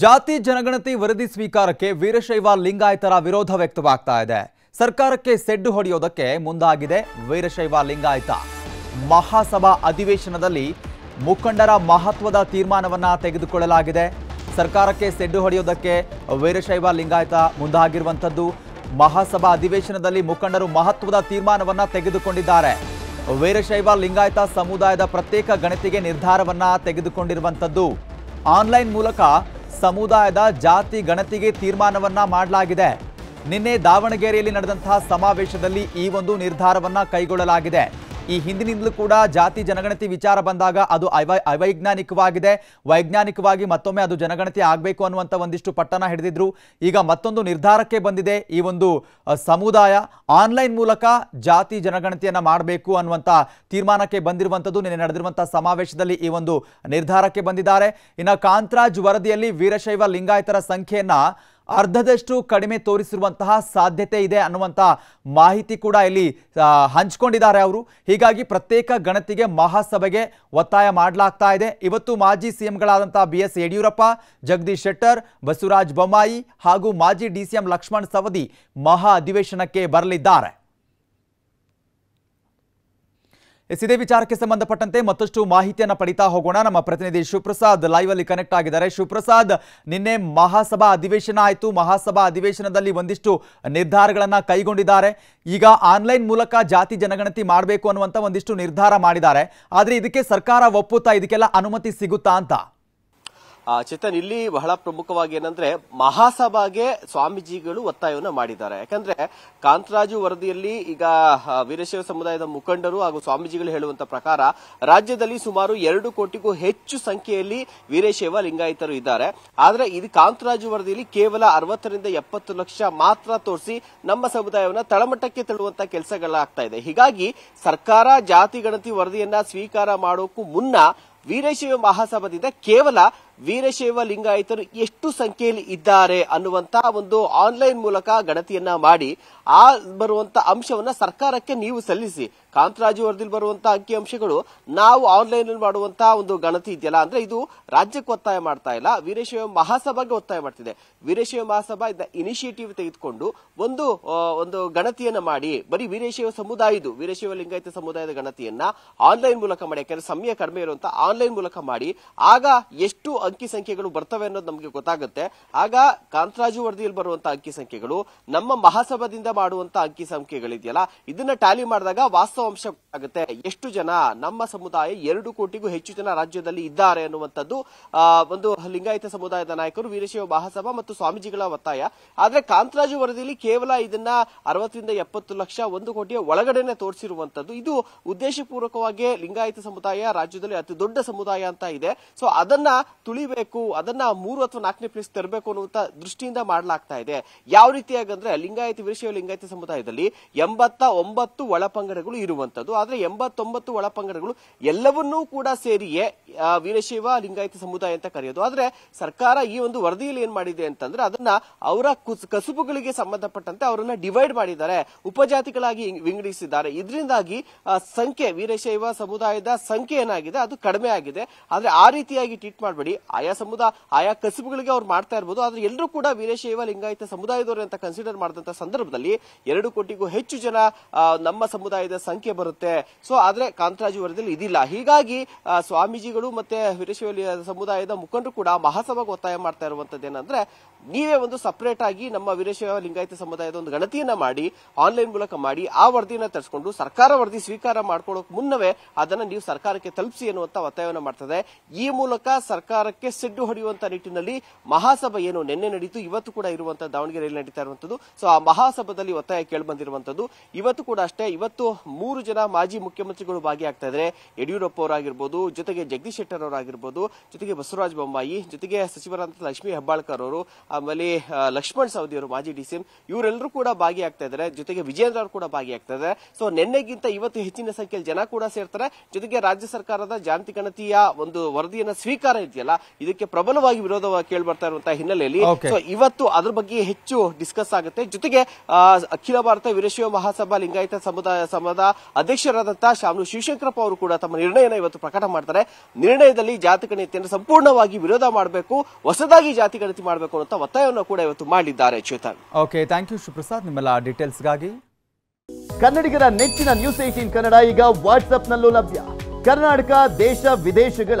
ಜಾತಿ ಜನಗಣತಿ ವರದಿ ಸ್ವೀಕಾರಕ್ಕೆ ವೀರಶೈವ ಲಿಂಗಾಯತರ ವಿರೋಧ ವ್ಯಕ್ತವಾಗ್ತಾ ಇದೆ ಸರ್ಕಾರಕ್ಕೆ ಸೆಡ್ಡು ಹೊಡೆಯೋದಕ್ಕೆ ಮುಂದಾಗಿದೆ ವೀರಶೈವ ಲಿಂಗಾಯತ ಮಹಾಸಭಾ ಅಧಿವೇಶನದಲ್ಲಿ ಮುಖಂಡರ ಮಹತ್ವದ ತೀರ್ಮಾನವನ್ನ ತೆಗೆದುಕೊಳ್ಳಲಾಗಿದೆ ಸರ್ಕಾರಕ್ಕೆ ಸೆಡ್ಡು ಹೊಡೆಯೋದಕ್ಕೆ ವೀರಶೈವ ಲಿಂಗಾಯತ ಮುಂದಾಗಿರುವಂಥದ್ದು ಮಹಾಸಭಾ ಅಧಿವೇಶನದಲ್ಲಿ ಮುಖಂಡರು ಮಹತ್ವದ ತೀರ್ಮಾನವನ್ನ ತೆಗೆದುಕೊಂಡಿದ್ದಾರೆ ವೀರಶೈವ ಲಿಂಗಾಯತ ಸಮುದಾಯದ ಪ್ರತ್ಯೇಕ ಗಣತಿಗೆ ನಿರ್ಧಾರವನ್ನ ತೆಗೆದುಕೊಂಡಿರುವಂಥದ್ದು ಆನ್ಲೈನ್ ಮೂಲಕ ಸಮುದಾಯದ ಜಾತಿ ಗಣತಿಗೆ ತೀರ್ಮಾನವನ್ನ ಮಾಡಲಾಗಿದೆ ನಿನ್ನೆ ದಾವಣಗೆರೆಯಲ್ಲಿ ನಡೆದಂತಹ ಸಮಾವೇಶದಲ್ಲಿ ಈ ಒಂದು ನಿರ್ಧಾರವನ್ನ ಕೈಗೊಳ್ಳಲಾಗಿದೆ ಈ ಹಿಂದಿನಿಂದಲೂ ಕೂಡ ಜಾತಿ ಜನಗಣತಿ ವಿಚಾರ ಬಂದಾಗ ಅದು ಅವೈಜ್ಞಾನಿಕವಾಗಿದೆ ವೈಜ್ಞಾನಿಕವಾಗಿ ಮತ್ತೊಮ್ಮೆ ಅದು ಜನಗಣತಿ ಆಗಬೇಕು ಅನ್ನುವಂಥ ಒಂದಿಷ್ಟು ಪಟ್ಟಣ ಹಿಡಿದಿದ್ರು ಈಗ ಮತ್ತೊಂದು ನಿರ್ಧಾರಕ್ಕೆ ಬಂದಿದೆ ಈ ಒಂದು ಸಮುದಾಯ ಆನ್ಲೈನ್ ಮೂಲಕ ಜಾತಿ ಜನಗಣತಿಯನ್ನು ಮಾಡಬೇಕು ಅನ್ನುವಂಥ ತೀರ್ಮಾನಕ್ಕೆ ಬಂದಿರುವಂಥದ್ದು ನಿನ್ನೆ ನಡೆದಿರುವಂಥ ಸಮಾವೇಶದಲ್ಲಿ ಈ ಒಂದು ನಿರ್ಧಾರಕ್ಕೆ ಬಂದಿದ್ದಾರೆ ಇನ್ನು ಕಾಂತರಾಜ್ ವರದಿಯಲ್ಲಿ ವೀರಶೈವ ಲಿಂಗಾಯತರ ಸಂಖ್ಯೆಯನ್ನು ಅರ್ಧದಷ್ಟು ಕಡಿಮೆ ತೋರಿಸಿರುವಂತಹ ಸಾಧ್ಯತೆ ಇದೆ ಅನ್ನುವಂಥ ಮಾಹಿತಿ ಕೂಡ ಇಲ್ಲಿ ಹಂಚಿಕೊಂಡಿದ್ದಾರೆ ಅವರು ಹೀಗಾಗಿ ಪ್ರತ್ಯೇಕ ಗಣತಿಗೆ ಮಹಾಸಭೆಗೆ ಒತ್ತಾಯ ಮಾಡಲಾಗ್ತಾ ಇದೆ ಇವತ್ತು ಮಾಜಿ ಸಿಎಂಗಳಾದಂತಹ ಬಿ ಎಸ್ ಯಡಿಯೂರಪ್ಪ ಜಗದೀಶ್ ಶೆಟ್ಟರ್ ಬಸವರಾಜ್ ಬೊಮ್ಮಾಯಿ ಹಾಗೂ ಮಾಜಿ ಡಿಸಿಎಂ ಲಕ್ಷ್ಮಣ್ ಸವದಿ ಮಹಾ ಅಧಿವೇಶನಕ್ಕೆ ಬರಲಿದ್ದಾರೆ ಎಸ್ ಇದೇ ವಿಚಾರಕ್ಕೆ ಸಂಬಂಧಪಟ್ಟಂತೆ ಮತ್ತಷ್ಟು ಮಾಹಿತಿಯನ್ನು ಪಡಿತಾ ಹೋಗೋಣ ನಮ್ಮ ಪ್ರತಿನಿಧಿ ಶಿವಪ್ರಸಾದ್ ಲೈವ್ ಅಲ್ಲಿ ಕನೆಕ್ಟ್ ಆಗಿದ್ದಾರೆ ಶಿವಪ್ರಸಾದ್ ನಿನ್ನೆ ಮಹಾಸಭಾ ಅಧಿವೇಶನ ಆಯಿತು ಮಹಾಸಭಾ ಅಧಿವೇಶನದಲ್ಲಿ ಒಂದಿಷ್ಟು ನಿರ್ಧಾರಗಳನ್ನು ಕೈಗೊಂಡಿದ್ದಾರೆ ಈಗ ಆನ್ಲೈನ್ ಮೂಲಕ ಜಾತಿ ಜನಗಣತಿ ಮಾಡಬೇಕು ಅನ್ನುವಂಥ ಒಂದಿಷ್ಟು ನಿರ್ಧಾರ ಮಾಡಿದ್ದಾರೆ ಆದರೆ ಇದಕ್ಕೆ ಸರ್ಕಾರ ಒಪ್ಪುತ್ತಾ ಇದಕ್ಕೆಲ್ಲ ಅನುಮತಿ ಸಿಗುತ್ತಾ ಅಂತ ಚೇತನ್ ಇಲ್ಲಿ ಬಹಳ ಪ್ರಮುಖವಾಗಿ ಏನಂದ್ರೆ ಮಹಾಸಭಾಗೆ ಸ್ವಾಮೀಜಿಗಳು ಒತ್ತಾಯವನ್ನು ಮಾಡಿದ್ದಾರೆ ಯಾಕಂದ್ರೆ ಕಾಂತರಾಜು ವರದಿಯಲ್ಲಿ ಈಗ ವೀರಶೈವ ಸಮುದಾಯದ ಮುಖಂಡರು ಹಾಗೂ ಸ್ವಾಮೀಜಿಗಳು ಹೇಳುವಂತ ಪ್ರಕಾರ ರಾಜ್ಯದಲ್ಲಿ ಸುಮಾರು ಎರಡು ಕೋಟಿಗೂ ಹೆಚ್ಚು ಸಂಖ್ಯೆಯಲ್ಲಿ ವೀರಶೈವ ಲಿಂಗಾಯತರು ಇದ್ದಾರೆ ಆದ್ರೆ ಇದು ಕಾಂತರಾಜು ವರದಿಯಲ್ಲಿ ಕೇವಲ ಅರವತ್ತರಿಂದ ಎಪ್ಪತ್ತು ಲಕ್ಷ ಮಾತ್ರ ತೋರಿಸಿ ನಮ್ಮ ಸಮುದಾಯವನ್ನ ತಳಮಟ್ಟಕ್ಕೆ ತಳ್ಳುವಂತ ಕೆಲಸಗಳಾಗ್ತಾ ಇದೆ ಹೀಗಾಗಿ ಸರ್ಕಾರ ಜಾತಿ ಗಣತಿ ವರದಿಯನ್ನ ಸ್ವೀಕಾರ ಮಾಡೋಕ್ಕೂ ಮುನ್ನ ವೀರಶೈವ ಮಹಾಸಭಾದಿಂದ ಕೇವಲ ವೀರಶೈವ ಲಿಂಗಾಯತರು ಎಷ್ಟು ಸಂಖ್ಯೆಯಲ್ಲಿ ಇದ್ದಾರೆ ಅನ್ನುವಂತಹ ಒಂದು ಆನ್ಲೈನ್ ಮೂಲಕ ಗಣತಿಯನ್ನ ಮಾಡಿ ಆ ಬರುವಂತ ಅಂಶವನ್ನ ಸರ್ಕಾರಕ್ಕೆ ನೀವು ಸಲ್ಲಿಸಿ ಕಾಂತರಾಜು ವರದಿಲಿ ಬರುವಂತಹ ಅಂಕಿಅಂಶಗಳು ನಾವು ಆನ್ಲೈನ್ ಅಲ್ಲಿ ಮಾಡುವಂತಹ ಒಂದು ಗಣತಿ ಇದೆಯಲ್ಲ ಅಂದ್ರೆ ಇದು ರಾಜ್ಯಕ್ಕೆ ಒತ್ತಾಯ ಮಾಡ್ತಾ ಇಲ್ಲ ವೀರಶೈವ ಮಹಾಸಭಾಗೆ ಒತ್ತಾಯ ಮಾಡ್ತಿದೆ ವೀರಶೈವ ಮಹಾಸಭಾ ಇದ್ದ ಇನಿಷಿಯೇಟಿವ್ ತೆಗೆದುಕೊಂಡು ಒಂದು ಒಂದು ಗಣತಿಯನ್ನ ಮಾಡಿ ಬರೀ ವೀರಶೈವ ಇದು ವೀರಶೈವ ಲಿಂಗಾಯತ ಸಮುದಾಯದ ಗಣತಿಯನ್ನ ಆನ್ಲೈನ್ ಮೂಲಕ ಮಾಡಿ ಯಾಕಂದ್ರೆ ಸಮಯ ಕಡಿಮೆ ಇರುವಂತಹ ಆನ್ಲೈನ್ ಮೂಲಕ ಮಾಡಿ ಆಗ ಎಷ್ಟು ಅಂಕಿ ಸಂಖ್ಯೆಗಳು ಬರ್ತವೆ ಅನ್ನೋದು ನಮಗೆ ಗೊತ್ತಾಗುತ್ತೆ ಆಗ ಕಾಂತರಾಜು ವರದಿಯಲ್ಲಿ ಬರುವಂತಹ ಅಂಕಿ ಸಂಖ್ಯೆಗಳು ನಮ್ಮ ಮಹಾಸಭಾದಿಂದ ಮಾಡುವಂತ ಅಂಕಿ ಸಂಖ್ಯೆಗಳಿದೆಯಲ್ಲ ಇದನ್ನ ಟ್ಯಾಲಿ ಮಾಡಿದಾಗ ವಾಸ್ತವಾಂಶ ಆಗುತ್ತೆ ಎಷ್ಟು ಜನ ನಮ್ಮ ಸಮುದಾಯ ಎರಡು ಕೋಟಿಗೂ ಹೆಚ್ಚು ಜನ ರಾಜ್ಯದಲ್ಲಿ ಇದ್ದಾರೆ ಅನ್ನುವಂಥದ್ದು ಒಂದು ಲಿಂಗಾಯತ ಸಮುದಾಯದ ನಾಯಕರು ವೀರಶೈವ ಮಹಾಸಭಾ ಮತ್ತು ಸ್ವಾಮೀಜಿಗಳ ಒತ್ತಾಯ ಆದ್ರೆ ಕಾಂತರಾಜು ವರದಿಯಲ್ಲಿ ಕೇವಲ ಇದನ್ನ ಅರವತ್ತರಿಂದ ಎಪ್ಪತ್ತು ಲಕ್ಷ ಒಂದು ಕೋಟಿಯ ಒಳಗಡೆನೆ ತೋರಿಸಿರುವಂತದ್ದು ಇದು ಉದ್ದೇಶಪೂರ್ವಕವಾಗಿ ಲಿಂಗಾಯತ ಸಮುದಾಯ ರಾಜ್ಯದಲ್ಲಿ ಅತಿ ದೊಡ್ಡ ಸಮುದಾಯ ಅಂತ ಇದೆ ಸೊ ಅದನ್ನ ತುಳಿಬೇಕು ಅದನ್ನ ಮೂರು ಅಥವಾ ನಾಲ್ಕನೇ ಪ್ಲೇಸ್ ತರಬೇಕು ಅನ್ನುವಂತ ದೃಷ್ಟಿಯಿಂದ ಮಾಡಲಾಗ್ತಾ ಇದೆ ಯಾವ ರೀತಿಯಾಗಂದ್ರೆ ಲಿಂಗಾಯತ ವೀರಶೈವ ಲಿಂಗಾಯತ ಸಮುದಾಯದಲ್ಲಿ ಎಂಬತ್ತ ಒಂಬತ್ತು ಒಳಪಂಗಡಗಳು ಇರುವಂತದ್ದು ಆದ್ರೆ ಎಂಬತ್ತೊಂಬತ್ತು ಒಳಪಂಗಡಗಳು ಎಲ್ಲವನ್ನೂ ಕೂಡ ಸೇರಿಯೇ ವೀರಶೈವ ಲಿಂಗಾಯತ ಸಮುದಾಯ ಅಂತ ಕರೆಯೋದು ಆದ್ರೆ ಸರ್ಕಾರ ಈ ಒಂದು ವರದಿಯಲ್ಲಿ ಏನ್ ಮಾಡಿದೆ ಅಂತಂದ್ರೆ ಅದನ್ನ ಅವರ ಕಸುಬುಗಳಿಗೆ ಸಂಬಂಧಪಟ್ಟಂತೆ ಅವರನ್ನ ಡಿವೈಡ್ ಮಾಡಿದ್ದಾರೆ ಉಪಜಾತಿಗಳಾಗಿ ವಿಂಗಡಿಸಿದ್ದಾರೆ ಇದರಿಂದಾಗಿ ಸಂಖ್ಯೆ ವೀರಶೈವ ಸಮುದಾಯದ ಸಂಖ್ಯೆ ಏನಾಗಿದೆ ಅದು ಕಡಿಮೆ ಆಗಿದೆ ಆದ್ರೆ ಆ ರೀತಿಯಾಗಿ ಟ್ರೀಟ್ ಮಾಡಬೇಡಿ ಆಯಾ ಸಮುದಾಯ ಆಯಾ ಕಸುಬುಗಳಿಗೆ ಅವ್ರು ಮಾಡ್ತಾ ಇರಬಹುದು ಆದ್ರೆ ಎಲ್ಲರೂ ಕೂಡ ವೀರಶೈವ ಲಿಂಗಾಯತ ಸಮುದಾಯದವರು ಅಂತ ಕನ್ಸಿಡರ್ ಮಾಡಿದಂತ ಸಂದರ್ಭದಲ್ಲಿ ಎರಡು ಕೋಟಿಗೂ ಹೆಚ್ಚು ಜನ ನಮ್ಮ ಸಮುದಾಯದ ಸಂಖ್ಯೆ ಬರುತ್ತೆ ಸೊ ಆದ್ರೆ ಕಾಂತರಾಜು ವರದಿಯಲ್ಲಿ ಇದಿಲ್ಲ ಹೀಗಾಗಿ ಸ್ವಾಮೀಜಿಗಳು ಮತ್ತೆ ವೀರಶೈವ ಸಮುದಾಯದ ಮುಖಂಡರು ಕೂಡ ಮಹಾಸಭಾಗ ಒತ್ತಾಯ ಮಾಡ್ತಾ ಇರುವಂತದ್ದು ಏನಂದ್ರೆ ನೀವೇ ಒಂದು ಸಪರೇಟ್ ಆಗಿ ನಮ್ಮ ವೀರಶೈವ ಲಿಂಗಾಯತ ಸಮುದಾಯದ ಒಂದು ಗಣತಿಯನ್ನ ಮಾಡಿ ಆನ್ಲೈನ್ ಮೂಲಕ ಮಾಡಿ ಆ ವರದಿಯನ್ನ ತರಿಸಿಕೊಂಡು ಸರ್ಕಾರ ವರದಿ ಸ್ವೀಕಾರ ಮಾಡ್ಕೊಳ್ಳೋಕೆ ಮುನ್ನವೇ ಅದನ್ನ ನೀವು ಸರ್ಕಾರಕ್ಕೆ ತಲುಪಿಸಿ ಎನ್ನುವಂತ ಒತ್ತಾಯವನ್ನು ಮಾಡ್ತದೆ ಈ ಮೂಲಕ ಸರ್ಕಾರ ಸರ್ಕಾರಕ್ಕೆ ಸಿಡ್ಡು ಹೊಡೆಯುವಂತಹ ನಿಟ್ಟಿನಲ್ಲಿ ಮಹಾಸಭೆ ಏನು ನಿನ್ನೆ ನಡೆಯಿತು ಇವತ್ತು ಕೂಡ ಇರುವಂತಹ ದಾವಣಗೆರೆಯಲ್ಲಿ ನಡೀತಾ ಇರುವಂತದ್ದು ಸೊ ಆ ಮಹಾಸಭದಲ್ಲಿ ಒತ್ತಾಯ ಬಂದಿರುವಂತದ್ದು ಇವತ್ತು ಕೂಡ ಅಷ್ಟೇ ಇವತ್ತು ಮೂರು ಜನ ಮಾಜಿ ಮುಖ್ಯಮಂತ್ರಿಗಳು ಭಾಗಿಯಾಗ್ತಾ ಇದ್ರೆ ಯಡಿಯೂರಪ್ಪ ಅವರಾಗಿರ್ಬೋದು ಜೊತೆಗೆ ಜಗದೀಶ್ ಶೆಟ್ಟರ್ ಅವರಾಗಿರ್ಬೋದು ಜೊತೆಗೆ ಬಸವರಾಜ ಬೊಮ್ಮಾಯಿ ಜೊತೆಗೆ ಸಚಿವರಾದ ಲಕ್ಷ್ಮೀ ಹೆಬ್ಬಾಳ್ಕರ್ ಅವರು ಆಮೇಲೆ ಲಕ್ಷ್ಮಣ್ ಸವದಿ ಅವರು ಮಾಜಿ ಡಿಸಿಎಂ ಇವರೆಲ್ಲರೂ ಕೂಡ ಭಾಗಿಯಾಗ್ತಾ ಇದ್ದಾರೆ ಜೊತೆಗೆ ವಿಜೇಂದ್ರ ಅವರು ಕೂಡ ಭಾಗಿಯಾಗ್ತಾ ಇದ್ದಾರೆ ಸೊ ನಿನ್ನೆಗಿಂತ ಇವತ್ತು ಹೆಚ್ಚಿನ ಸಂಖ್ಯೆಯಲ್ಲಿ ಜನ ಕೂಡ ಸೇರ್ತಾರೆ ಜೊತೆಗೆ ರಾಜ್ಯ ಸರ್ಕಾರದ ಜಾಂತಿ ಗಣತಿಯ ಒಂದು ವರದಿಯನ್ನ ಸ್ವೀಕಾರ ಇದೆಯಲ್ಲ ಇದಕ್ಕೆ ಪ್ರಬಲವಾಗಿ ವಿರೋಧ ಕೇಳ್ಬರ್ತಾ ಇರುವಂತಹ ಹಿನ್ನೆಲೆಯಲ್ಲಿ ಸೊ ಇವತ್ತು ಅದ್ರ ಬಗ್ಗೆ ಹೆಚ್ಚು ಡಿಸ್ಕಸ್ ಆಗುತ್ತೆ ಜೊತೆಗೆ ಅಖಿಲ ಭಾರತ ವೀರಶೈವ ಮಹಾಸಭಾ ಲಿಂಗಾಯತ ಸಮುದಾಯ ಸಮದ ಅಧ್ಯಕ್ಷರಾದಂತಹ ಶಾಮನು ಶಿವಶಂಕರಪ್ಪ ಅವರು ಕೂಡ ತಮ್ಮ ನಿರ್ಣಯನ ಇವತ್ತು ಪ್ರಕಟ ಮಾಡ್ತಾರೆ ನಿರ್ಣಯದಲ್ಲಿ ಜಾತಿ ಗಣಿತಿಯನ್ನು ಸಂಪೂರ್ಣವಾಗಿ ವಿರೋಧ ಮಾಡಬೇಕು ಹೊಸದಾಗಿ ಜಾತಿ ಗಣತಿ ಮಾಡಬೇಕು ಅಂತ ಒತ್ತಾಯವನ್ನು ಕೂಡ ಇವತ್ತು ಮಾಡಿದ್ದಾರೆ Chetan okay thank you Suprasad ನಿಮ್ಮೆಲ್ಲ ಡೀಟೇಲ್ಸ್ಗಾಗಿ ಕನ್ನಡಿಗರ ನೆಚ್ಚಿನ ನ್ಯೂಸ್ ಏಟೀನ್ ಕನ್ನಡ ಈಗ ವಾಟ್ಸ್ಆಪ್ನಲ್ಲೂ ಲಭ್ಯ ಕರ್ನಾಟಕ ದೇಶ ವಿದೇಶಗಳ